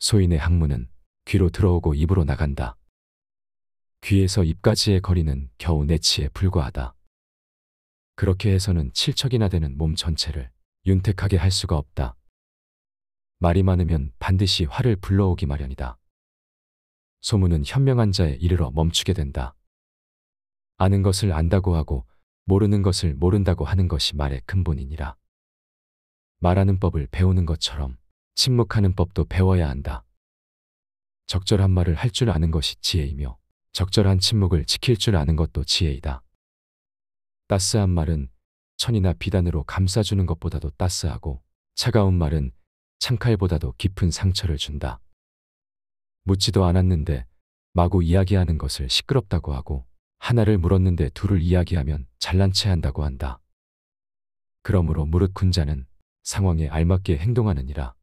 소인의 학문은 귀로 들어오고 입으로 나간다. 귀에서 입까지의 거리는 겨우 내치에 불과하다. 그렇게 해서는 칠척이나 되는 몸 전체를 윤택하게 할 수가 없다. 말이 많으면 반드시 화를 불러오기 마련이다. 소문은 현명한 자에 이르러 멈추게 된다. 아는 것을 안다고 하고 모르는 것을 모른다고 하는 것이 말의 근본이니라. 말하는 법을 배우는 것처럼 침묵하는 법도 배워야 한다. 적절한 말을 할 줄 아는 것이 지혜이며 적절한 침묵을 지킬 줄 아는 것도 지혜이다. 따스한 말은 천이나 비단으로 감싸주는 것보다도 따스하고 차가운 말은 창칼보다도 깊은 상처를 준다. 묻지도 않았는데 마구 이야기하는 것을 시끄럽다고 하고 하나를 물었는데 둘을 이야기하면 잘난 체 한다고 한다. 그러므로 무릇 군자는 상황에 알맞게 행동하느니라.